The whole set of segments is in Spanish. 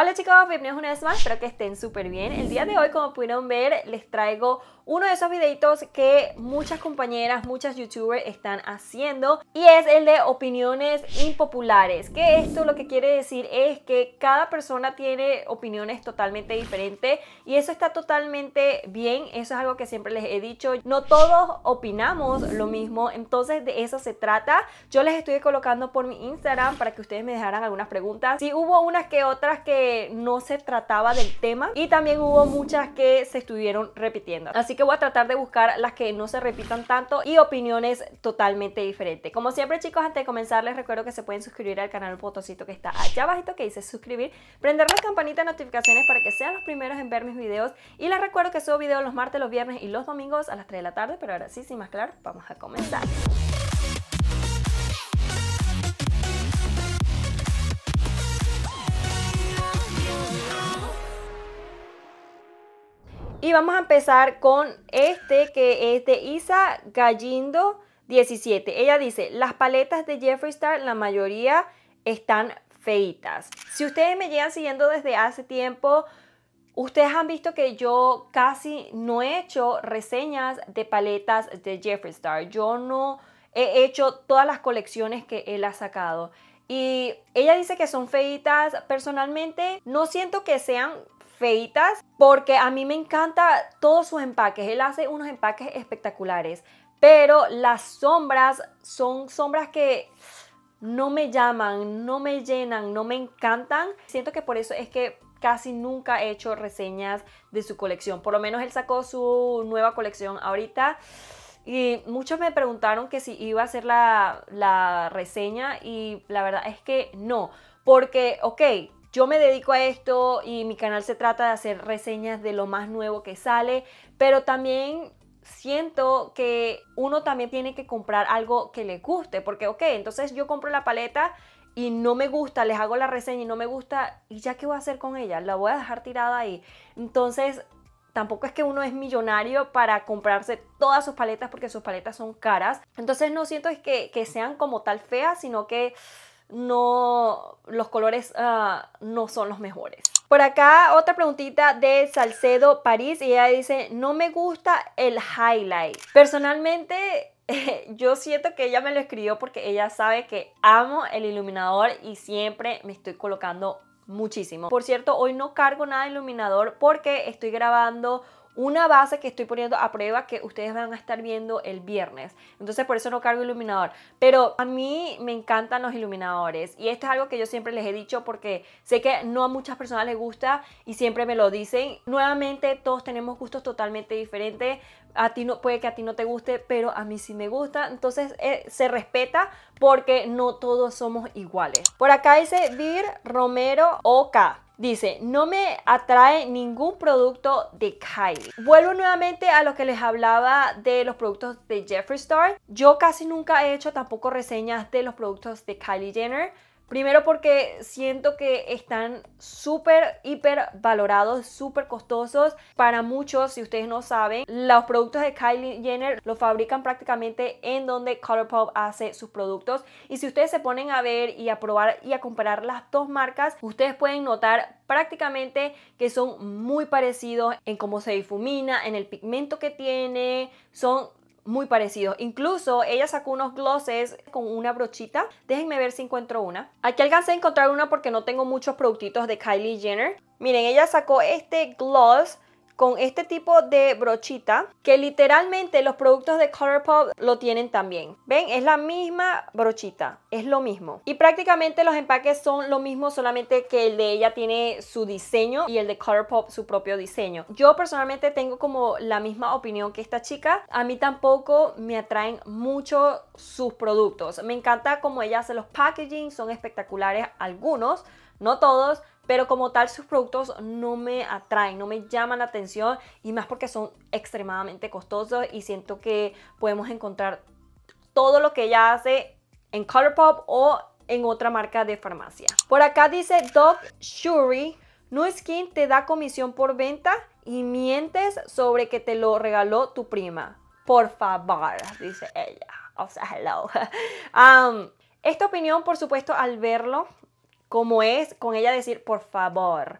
Hola chicos, bienvenidos una vez más, espero que estén súper bien. El día de hoy, como pudieron ver, les traigo uno de esos videitos que muchas compañeras, muchas youtubers están haciendo y es el de opiniones impopulares. Que esto lo que quiere decir es que cada persona tiene opiniones totalmente diferentes y eso está totalmente bien, eso es algo que siempre les he dicho. No todos opinamos lo mismo, entonces de eso se trata. Yo les estoy colocando por mi Instagram para que ustedes me dejaran algunas preguntas. Si hubo unas que otras que no se trataba del tema y también hubo muchas que se estuvieron repitiendo. Así que voy a tratar de buscar las que no se repitan tanto y opiniones totalmente diferentes. Como siempre chicos, antes de comenzar les recuerdo que se pueden suscribir al canal, fotocito que está allá abajito que dice suscribir, prender la campanita de notificaciones para que sean los primeros en ver mis videos y les recuerdo que subo videos los martes, los viernes y los domingos a las 3 de la tarde, pero ahora sí, sin más claro, vamos a comenzar. Y vamos a empezar con este que es de Isa Gallindo 17. Ella dice, las paletas de Jeffree Star, la mayoría están feitas. Si ustedes me llegan siguiendo desde hace tiempo, Ustedes han visto que yo casi no he hecho reseñas de paletas de Jeffree Star. Yo no he hecho todas las colecciones que él ha sacado. Y ella dice que son feitas. Personalmente, no siento que sean feitas, porque a mí me encanta todos sus empaques. Él hace unos empaques espectaculares, pero las sombras son sombras que no me llaman, no me llenan, no me encantan. Siento que por eso es que casi nunca he hecho reseñas de su colección. Por lo menos él sacó su nueva colección ahorita. Y muchos me preguntaron que si iba a hacer la, la reseña y la verdad es que no. Porque, ok, yo me dedico a esto y mi canal se trata de hacer reseñas de lo más nuevo que sale, pero también siento que uno también tiene que comprar algo que le guste, porque ok, entonces yo compro la paleta y no me gusta, les hago la reseña y no me gusta, ¿y ya qué voy a hacer con ella? La voy a dejar tirada ahí. Entonces, tampoco es que uno es millonario para comprarse todas sus paletas porque sus paletas son caras. Entonces, no siento que, que sean como tal feas, sino que no, los colores ah, no son los mejores. Por acá otra preguntita de Salcedo París y ella dice, no me gusta el highlight. Personalmente yo siento que ella me lo escribió porque ella sabe que amo el iluminador y siempre me estoy colocando muchísimo. Por cierto, hoy no cargo nada de iluminador porque estoy grabando una base que estoy poniendo a prueba que ustedes van a estar viendo el viernes. Entonces por eso no cargo iluminador. Pero a mí me encantan los iluminadores y esto es algo que yo siempre les he dicho porque sé que no a muchas personas les gusta y siempre me lo dicen. Nuevamente todos tenemos gustos totalmente diferentes. A ti no puede que a ti no te guste, pero a mí sí me gusta. Entonces eh, se respeta porque no todos somos iguales. Por acá dice Vir Romero OK. Dice, no me atrae ningún producto de Kylie. Vuelvo nuevamente a lo que les hablaba de los productos de Jeffree Star. Yo casi nunca he hecho tampoco reseñas de los productos de Kylie Jenner Primero porque siento que están súper, hiper valorados, súper costosos. Para muchos, si ustedes no saben, los productos de Kylie Jenner los fabrican prácticamente en donde Colourpop hace sus productos. Y si ustedes se ponen a ver y a probar y a comparar las dos marcas, ustedes pueden notar prácticamente que son muy parecidos en cómo se difumina, en el pigmento que tiene. Son muy parecido, Incluso ella sacó unos glosses con una brochita. Déjenme ver si encuentro una. Aquí alcancé a encontrar una porque no tengo muchos productitos de Kylie Jenner. Miren, ella sacó este gloss con este tipo de brochita que literalmente los productos de Colourpop lo tienen también. ¿Ven? Es la misma brochita, es lo mismo. Y prácticamente los empaques son lo mismo, solamente que el de ella tiene su diseño y el de Colourpop su propio diseño. Yo personalmente tengo como la misma opinión que esta chica. A mí tampoco me atraen mucho sus productos. Me encanta como ella hace los packaging, son espectaculares algunos, no todos, pero como tal sus productos no me atraen, no me llaman la atención y más porque son extremadamente costosos y siento que podemos encontrar todo lo que ella hace en Colourpop o en otra marca de farmacia. Por acá dice Doc Shuri, No quien te da comisión por venta y mientes sobre que te lo regaló tu prima. Por favor, dice ella. O sea, hello. Um, esta opinión, por supuesto, al verlo, como es, con ella decir, por favor.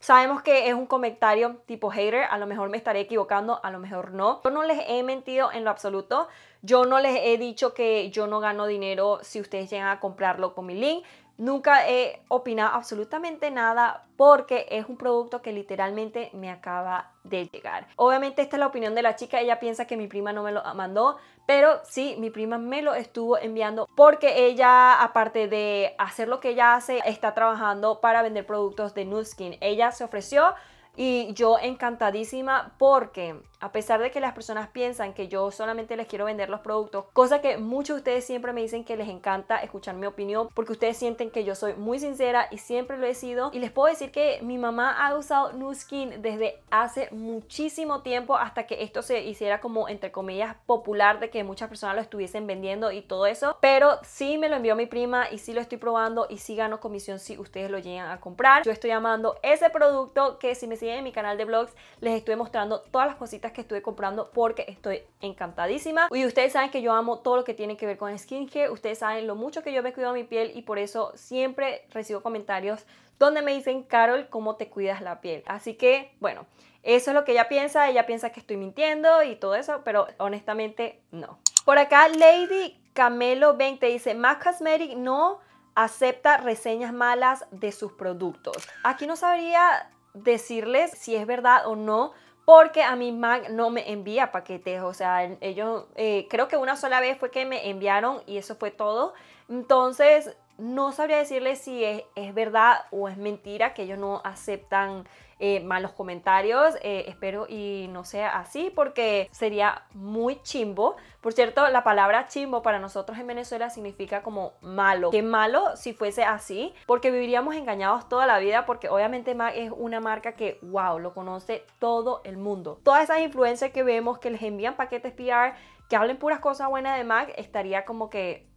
Sabemos que es un comentario tipo hater, a lo mejor me estaré equivocando, a lo mejor no. Yo no les he mentido en lo absoluto, yo no les he dicho que yo no gano dinero si ustedes llegan a comprarlo con mi link. Nunca he opinado absolutamente nada porque es un producto que literalmente me acaba de llegar. Obviamente esta es la opinión de la chica, ella piensa que mi prima no me lo mandó, pero sí, mi prima me lo estuvo enviando porque ella, aparte de hacer lo que ella hace, está trabajando para vender productos de Nude Ella se ofreció y yo encantadísima porque a pesar de que las personas piensan que yo solamente les quiero vender los productos, cosa que muchos de ustedes siempre me dicen que les encanta escuchar mi opinión porque ustedes sienten que yo soy muy sincera y siempre lo he sido. Y les puedo decir que mi mamá ha usado Nu Skin desde hace muchísimo tiempo hasta que esto se hiciera como entre comillas popular de que muchas personas lo estuviesen vendiendo y todo eso. Pero sí me lo envió mi prima y sí lo estoy probando y sí gano comisión si ustedes lo llegan a comprar. Yo estoy amando ese producto que si me siguen en mi canal de vlogs les estoy mostrando todas las cositas que estuve comprando porque estoy encantadísima. Y ustedes saben que yo amo todo lo que tiene que ver con skincare. Ustedes saben lo mucho que yo me cuido mi piel y por eso siempre recibo comentarios donde me dicen, Carol, ¿cómo te cuidas la piel? Así que, bueno, eso es lo que ella piensa. Ella piensa que estoy mintiendo y todo eso, pero honestamente no. Por acá, Lady Camelo 20 dice, Mac Cosmetic no acepta reseñas malas de sus productos. Aquí no sabría decirles si es verdad o no, porque a mi Mac no me envía paquetes, o sea, ellos eh, creo que una sola vez fue que me enviaron y eso fue todo. Entonces, no sabría decirles si es, es verdad o es mentira que ellos no aceptan eh, malos comentarios. Eh, espero y no sea así porque sería muy chimbo. Por cierto, la palabra chimbo para nosotros en Venezuela significa como malo. Qué malo si fuese así porque viviríamos engañados toda la vida porque obviamente Mac es una marca que, wow, lo conoce todo el mundo. Todas esas influencias que vemos que les envían paquetes PR, que hablen puras cosas buenas de Mac, estaría como que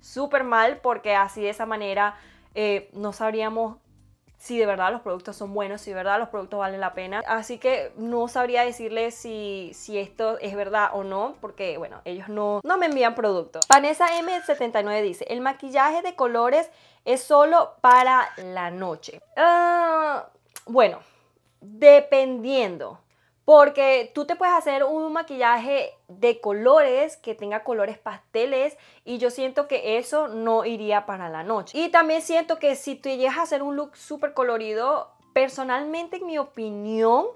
súper mal porque así de esa manera eh, no sabríamos si de verdad los productos son buenos, si de verdad los productos valen la pena. Así que no sabría decirles si, si esto es verdad o no, porque bueno, ellos no, no me envían productos. Vanessa M79 dice, el maquillaje de colores es solo para la noche. Ah, bueno, dependiendo. Porque tú te puedes hacer un maquillaje de colores que tenga colores pasteles y yo siento que eso no iría para la noche. Y también siento que si tú llegas a hacer un look súper colorido, personalmente en mi opinión,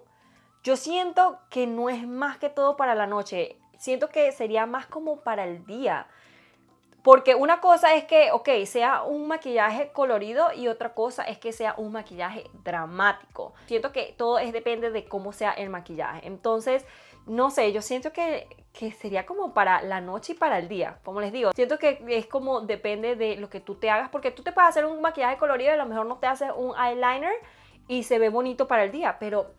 yo siento que no es más que todo para la noche. Siento que sería más como para el día. Porque una cosa es que, ok, sea un maquillaje colorido y otra cosa es que sea un maquillaje dramático. Siento que todo es, depende de cómo sea el maquillaje. Entonces, no sé, yo siento que, que, sería como para la noche y para el día, como les digo. Siento que es como depende de lo que tú te hagas, porque tú te puedes hacer un maquillaje colorido y a lo mejor no te haces un eyeliner y se ve bonito para el día, pero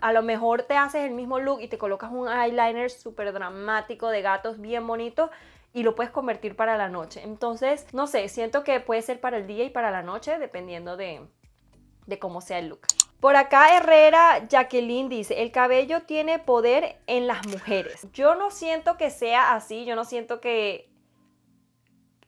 a lo mejor te haces el mismo look y te colocas un eyeliner súper dramático de gatos bien bonito y lo puedes convertir para la noche. Entonces, no sé, siento que puede ser para el día y para la noche, dependiendo de, de cómo sea el look. Por acá Herrera Jacqueline dice, el cabello tiene poder en las mujeres. Yo no siento que sea así, yo no siento que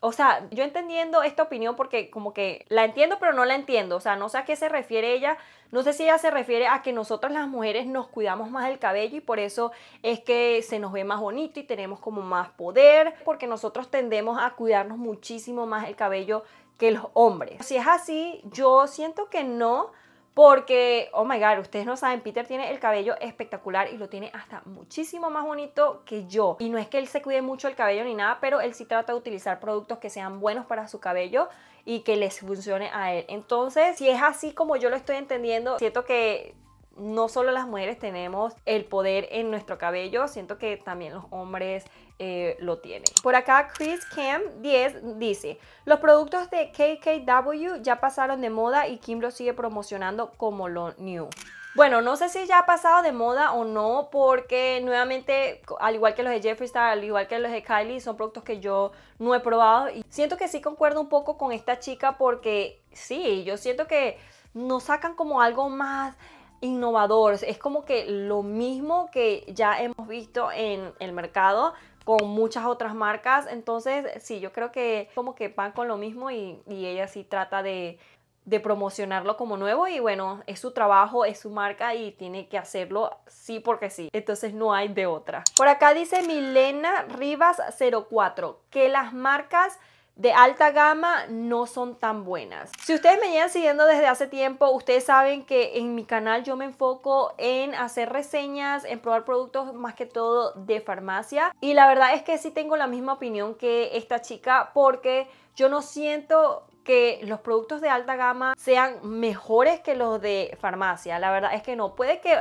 o sea, yo entendiendo esta opinión porque como que la entiendo pero no la entiendo, o sea, no sé a qué se refiere ella, no sé si ella se refiere a que nosotras las mujeres nos cuidamos más el cabello y por eso es que se nos ve más bonito y tenemos como más poder, porque nosotros tendemos a cuidarnos muchísimo más el cabello que los hombres. Si es así, yo siento que no, porque, oh my god, ustedes no saben, Peter tiene el cabello espectacular y lo tiene hasta muchísimo más bonito que yo. Y no es que él se cuide mucho el cabello ni nada, pero él sí trata de utilizar productos que sean buenos para su cabello y que les funcione a él. Entonces, si es así como yo lo estoy entendiendo, siento que no solo las mujeres tenemos el poder en nuestro cabello, siento que también los hombres eh, lo tienen. Por acá Chris Cam 10 dice, los productos de KKW ya pasaron de moda y Kim lo sigue promocionando como lo new. Bueno, no sé si ya ha pasado de moda o no, porque nuevamente, al igual que los de Jeffree Star, al igual que los de Kylie, son productos que yo no he probado. Y siento que sí concuerdo un poco con esta chica porque sí, yo siento que no sacan como algo más Innovadores Es como que lo mismo que ya hemos visto en el mercado con muchas otras marcas. Entonces, sí, yo creo que como que van con lo mismo y, ella sí trata de, de promocionarlo como nuevo y bueno, es su trabajo, es su marca y tiene que hacerlo sí porque sí. Entonces no hay de otra. Por acá dice Milena Rivas 04 que las marcas de alta gama no son tan buenas. Si ustedes me llevan siguiendo desde hace tiempo, ustedes saben que en mi canal yo me enfoco en hacer reseñas, en probar productos más que todo de farmacia. Y la verdad es que sí tengo la misma opinión que esta chica porque yo no siento que los productos de alta gama sean mejores que los de farmacia. La verdad es que no. Puede que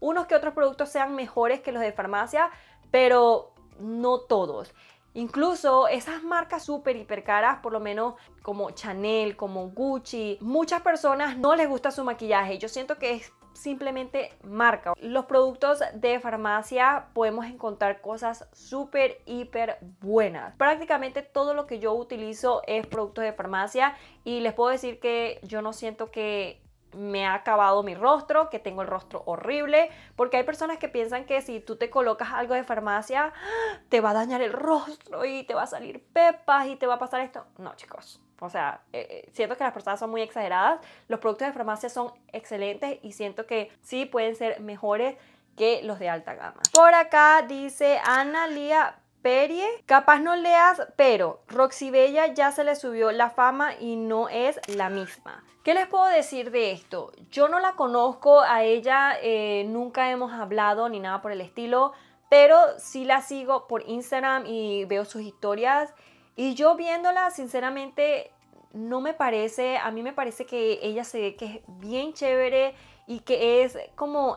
unos que otros productos sean mejores que los de farmacia, pero no todos. Incluso esas marcas súper hiper caras, por lo menos como Chanel, como Gucci, muchas personas no les gusta su maquillaje. Yo siento que es simplemente marca. Los productos de farmacia podemos encontrar cosas súper, hiper buenas. Prácticamente todo lo que yo utilizo es productos de farmacia y les puedo decir que yo no siento que me ha acabado mi rostro, que tengo el rostro horrible, porque hay personas que piensan que si tú te colocas algo de farmacia, ¡ah! te va a dañar el rostro y te va a salir pepas y te va a pasar esto. No, chicos. O sea, eh, eh, siento que las personas son muy exageradas. Los productos de farmacia son excelentes y siento que sí pueden ser mejores que los de alta gama. Por acá dice Ana Lía Perie. Capaz no leas, pero Bella ya se le subió la fama y no es la misma. ¿Qué les puedo decir de esto? Yo no la conozco, a ella eh, nunca hemos hablado ni nada por el estilo, pero sí la sigo por Instagram y veo sus historias. Y yo viéndola, sinceramente, no me parece, a mí me parece que ella se ve que es bien chévere y que es como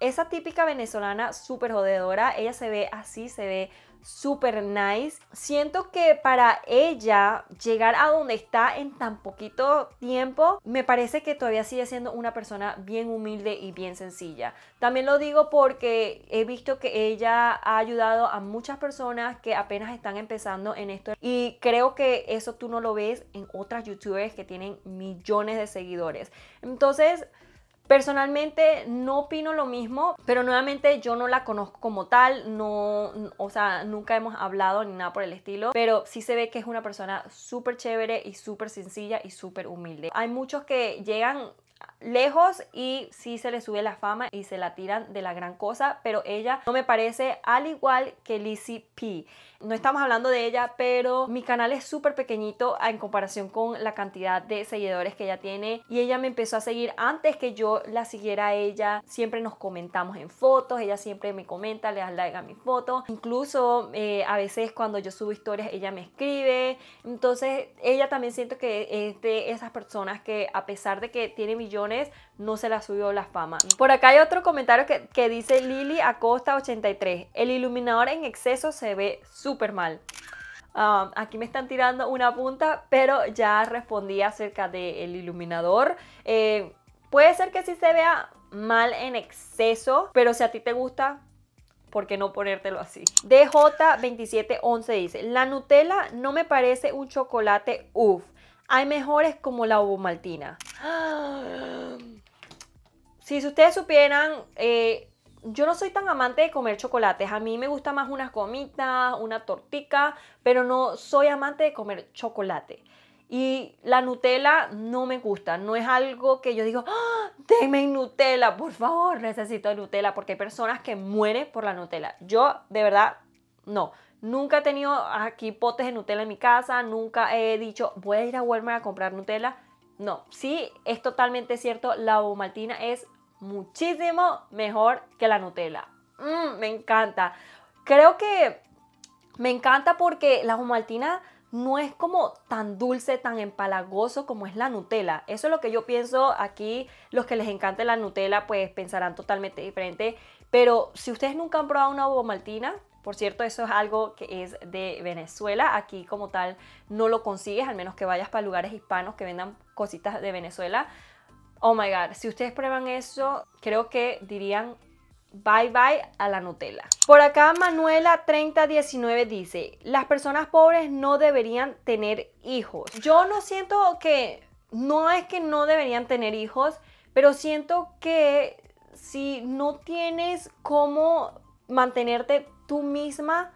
esa típica venezolana súper jodedora. Ella se ve así, se ve súper nice. Siento que para ella llegar a donde está en tan poquito tiempo, me parece que todavía sigue siendo una persona bien humilde y bien sencilla. También lo digo porque he visto que ella ha ayudado a muchas personas que apenas están empezando en esto y creo que eso tú no lo ves en otras youtubers que tienen millones de seguidores. Entonces, Personalmente no opino lo mismo, pero nuevamente yo no la conozco como tal, no, o sea, nunca hemos hablado ni nada por el estilo, pero sí se ve que es una persona súper chévere y súper sencilla y súper humilde. Hay muchos que llegan lejos y si se le sube la fama y se la tiran de la gran cosa, pero ella no me parece al igual que Lizzie P. No estamos hablando de ella, pero mi canal es súper pequeñito en comparación con la cantidad de seguidores que ella tiene y ella me empezó a seguir antes que yo la siguiera a ella. Siempre nos comentamos en fotos, ella siempre me comenta, le da like a mis fotos, incluso eh, a veces cuando yo subo historias ella me escribe, entonces ella también siento que es de esas personas que a pesar de que tiene mi no se la subió la fama. Mm. Por acá hay otro comentario que, dice Lili Acosta 83. El iluminador en exceso se ve súper mal. Um, aquí me están tirando una punta, pero ya respondí acerca del iluminador. Eh, puede ser que sí se vea mal en exceso, pero si a ti te gusta, ¿por qué no ponértelo así? DJ2711 dice, la Nutella no me parece un chocolate, uff. Hay mejores como la ovomaltina. Si ustedes supieran, eh, yo no soy tan amante de comer chocolates. A mí me gusta más unas gomitas, una tortica, pero no soy amante de comer chocolate. Y la Nutella no me gusta, no es algo que yo digo, ¡Ah, Nutella, por favor, necesito Nutella, porque hay personas que mueren por la Nutella. Yo de verdad no, nunca he tenido aquí potes de Nutella en mi casa, nunca he dicho voy a ir a Walmart a comprar Nutella. No, sí es totalmente cierto, la ovomaltina es muchísimo mejor que la Nutella. Mm, me encanta. Creo que me encanta porque la ovomaltina no es como tan dulce, tan empalagoso como es la Nutella. Eso es lo que yo pienso aquí. Los que les encante la Nutella pues pensarán totalmente diferente. Pero si ustedes nunca han probado una ovomaltina... Por cierto, eso es algo que es de Venezuela. Aquí como tal no lo consigues, al menos que vayas para lugares hispanos que vendan cositas de Venezuela. Oh my god, si ustedes prueban eso, creo que dirían bye bye a la Nutella. Por acá Manuela 3019 dice, las personas pobres no deberían tener hijos. Yo no siento que, no es que no deberían tener hijos, pero siento que si no tienes cómo mantenerte tú misma,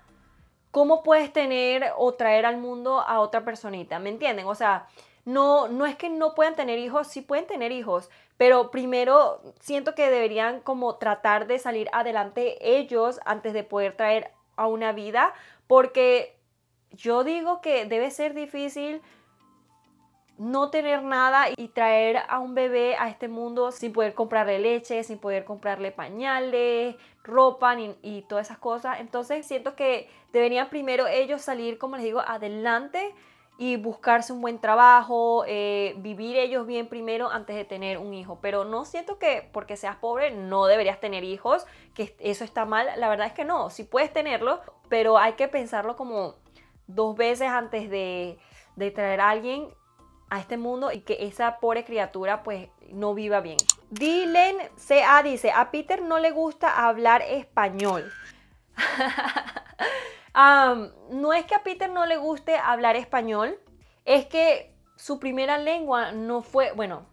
¿cómo puedes tener o traer al mundo a otra personita? ¿Me entienden? O sea, no, no es que no puedan tener hijos, sí pueden tener hijos, pero primero siento que deberían como tratar de salir adelante ellos antes de poder traer a una vida, porque yo digo que debe ser difícil no tener nada y traer a un bebé a este mundo sin poder comprarle leche, sin poder comprarle pañales, ropa ni, y todas esas cosas. Entonces siento que deberían primero ellos salir, como les digo, adelante y buscarse un buen trabajo, eh, vivir ellos bien primero antes de tener un hijo. Pero no siento que porque seas pobre no deberías tener hijos, que eso está mal. La verdad es que no, si puedes tenerlo, pero hay que pensarlo como dos veces antes de, de traer a alguien a este mundo y que esa pobre criatura pues no viva bien. Dylan CA dice, a Peter no le gusta hablar español. no es que a Peter no le guste hablar español, es que su primera lengua no fue, bueno,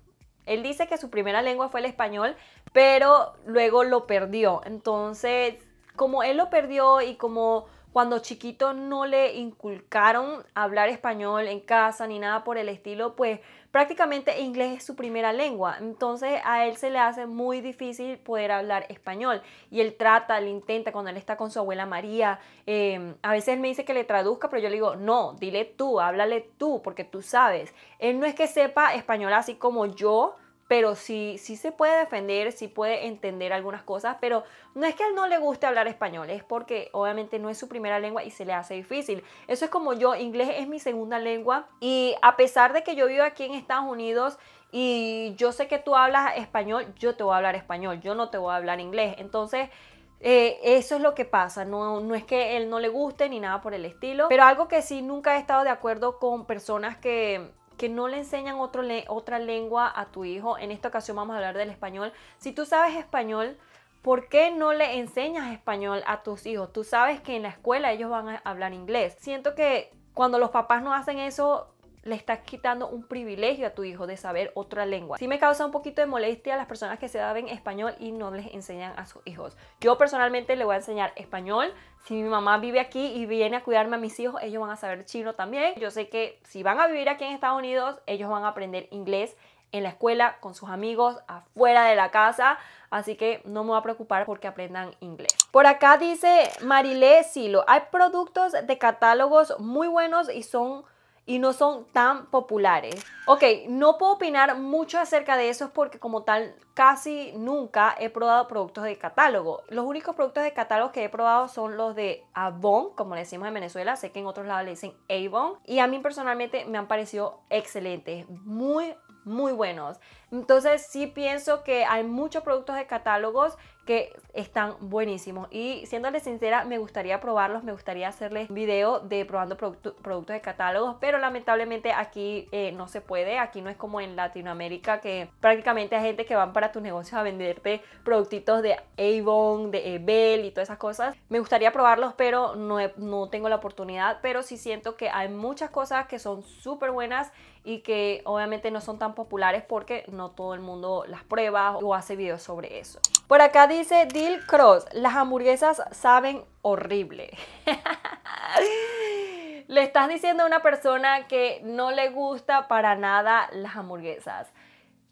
él dice que su primera lengua fue el español, pero luego lo perdió. Entonces, como él lo perdió y como cuando chiquito no le inculcaron hablar español en casa ni nada por el estilo, pues prácticamente inglés es su primera lengua, entonces a él se le hace muy difícil poder hablar español y él trata, le intenta cuando él está con su abuela María, em, a veces me dice que le traduzca, pero yo le digo, no, dile tú, háblale tú, porque tú sabes. Él no es que sepa español así como yo, pero sí, sí se puede defender, sí puede entender algunas cosas, pero no es que a él no le guste hablar español, es porque obviamente no es su primera lengua y se le hace difícil. Eso es como yo, inglés es mi segunda lengua y a pesar de que yo vivo aquí en Estados Unidos, y yo sé que tú hablas español, yo te voy a hablar español, yo no te voy a hablar inglés. Entonces, eh, eso es lo que pasa, no, no es que él no le guste ni nada por el estilo, pero algo que sí nunca he estado de acuerdo con personas que que no le enseñan otro otra lengua a tu hijo. En esta ocasión vamos a hablar del español. Si tú sabes español, ¿Por qué no le enseñas español a tus hijos? Tú sabes que en la escuela ellos van a hablar inglés. Siento que cuando los papás no hacen eso, le estás quitando un privilegio a tu hijo de saber otra lengua. Sí me causa un poquito de molestia a las personas que se saben español y no les enseñan a sus hijos. Yo personalmente le voy a enseñar español. Si mi mamá vive aquí y viene a cuidarme a mis hijos, ellos van a saber chino también. Yo sé que si van a vivir aquí en Estados Unidos, ellos van a aprender inglés en la escuela, con sus amigos, afuera de la casa. Así que no me voy a preocupar porque aprendan inglés. Por acá dice Marilé Silo, hay productos de catálogos muy buenos y son y no son tan populares. Ok, no puedo opinar mucho acerca de eso porque como tal casi nunca he probado productos de catálogo. Los únicos productos de catálogo que he probado son los de Avon, como le decimos en Venezuela, sé que en otros lados le dicen Avon y a mí personalmente me han parecido excelentes, muy muy buenos. Entonces sí pienso que hay muchos productos de catálogos que están buenísimos y siéndole sincera me gustaría probarlos, me gustaría hacerles video de probando productos de catálogos, pero lamentablemente aquí eh, no se puede, aquí no es como en Latinoamérica que prácticamente hay gente que van para tus negocios a venderte productitos de Avon, de Evel y todas esas cosas. Me gustaría probarlos, pero no, no tengo la oportunidad, pero sí siento que hay muchas cosas que son súper buenas y que obviamente no son tan populares porque no todo el mundo las prueba o hace videos sobre eso. Por acá dice Dil Cross, las hamburguesas saben horrible. le estás diciendo a una persona que no le gusta para nada las hamburguesas.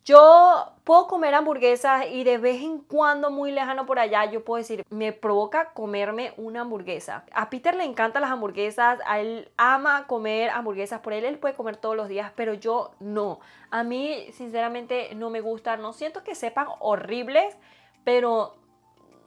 Yo puedo comer hamburguesas y de vez en cuando, muy lejano por allá, yo puedo decir, me provoca comerme una hamburguesa. A Peter le encantan las hamburguesas, a él ama comer hamburguesas, por él él puede comer todos los días, pero yo no. A mí, sinceramente, no me gustan, no siento que sepan horribles, pero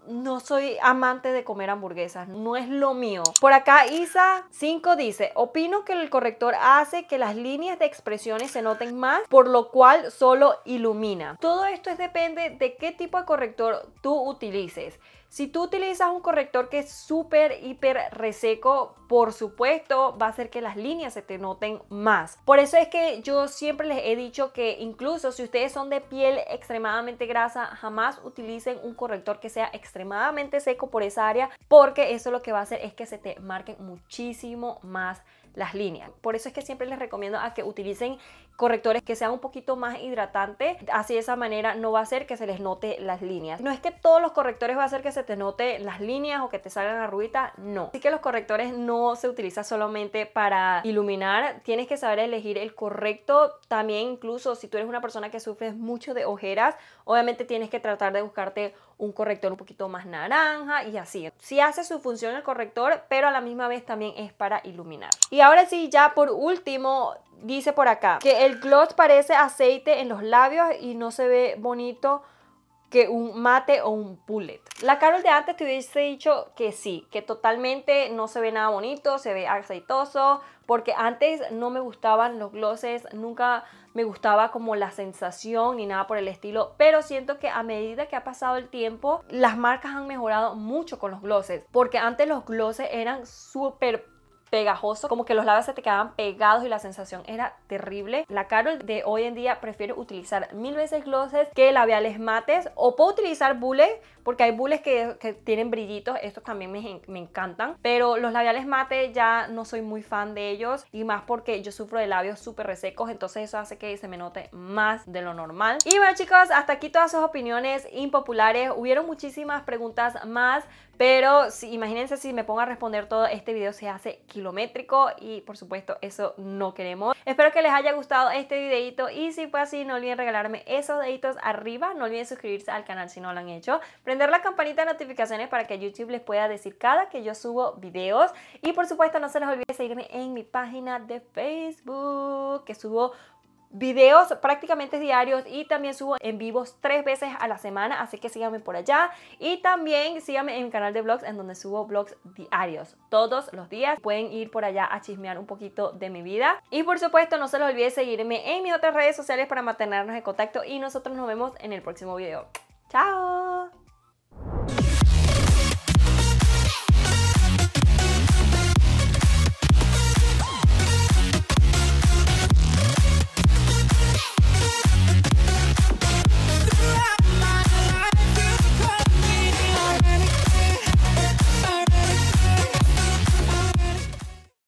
no soy amante de comer hamburguesas, no es lo mío. Por acá Isa 5 dice, opino que el corrector hace que las líneas de expresiones se noten más, por lo cual solo ilumina. Todo esto depende de qué tipo de corrector tú utilices. Si tú utilizas un corrector que es súper, hiper reseco, por supuesto va a hacer que las líneas se te noten más. Por eso es que yo siempre les he dicho que incluso si ustedes son de piel extremadamente grasa, jamás utilicen un corrector que sea extremadamente seco por esa área, porque eso lo que va a hacer es que se te marquen muchísimo más las líneas. Por eso es que siempre les recomiendo a que utilicen correctores que sean un poquito más hidratantes. Así de esa manera no va a ser que se les note las líneas. No es que todos los correctores va a ser que se te note las líneas o que te salgan arruguitas, no. Así que los correctores no se utilizan solamente para iluminar. Tienes que saber elegir el correcto. También incluso si tú eres una persona que sufres mucho de ojeras, obviamente tienes que tratar de buscarte un corrector un poquito más naranja y así. Sí hace su función el corrector, pero a la misma vez también es para iluminar. Y ahora sí, ya por último, dice por acá que el gloss parece aceite en los labios y no se ve bonito que un mate o un pullet. La Carol de antes te hubiese dicho que sí, que totalmente no se ve nada bonito, se ve aceitoso, porque antes no me gustaban los glosses, nunca me gustaba como la sensación ni nada por el estilo, pero siento que a medida que ha pasado el tiempo, las marcas han mejorado mucho con los glosses, porque antes los glosses eran súper pegajoso, como que los labios se te quedaban pegados y la sensación era terrible. La Carol de hoy en día prefiero utilizar mil veces glosses que labiales mates o puedo utilizar bullet porque hay bules que, tienen brillitos, estos también me, encantan, pero los labiales mate ya no soy muy fan de ellos y más porque yo sufro de labios súper resecos, entonces eso hace que se me note más de lo normal. Y bueno chicos, hasta aquí todas sus opiniones impopulares, hubieron muchísimas preguntas más, pero imagínense si me pongo a responder todo, este video se hace kilométrico y por supuesto eso no queremos. Espero que les haya gustado este videito y si fue así no olviden regalarme esos deditos arriba, no olviden suscribirse al canal si no lo han hecho prender la campanita de notificaciones para que YouTube les pueda decir cada que yo subo videos. Y por supuesto, no se les olvide seguirme en mi página de Facebook, que subo videos prácticamente diarios y también subo en vivos tres veces a la semana, así que síganme por allá y también síganme en mi canal de vlogs en donde subo vlogs diarios todos los días. Pueden ir por allá a chismear un poquito de mi vida y por supuesto no se les olvide seguirme en mis otras redes sociales para mantenernos en contacto y nosotros nos vemos en el próximo video. ¡Chao!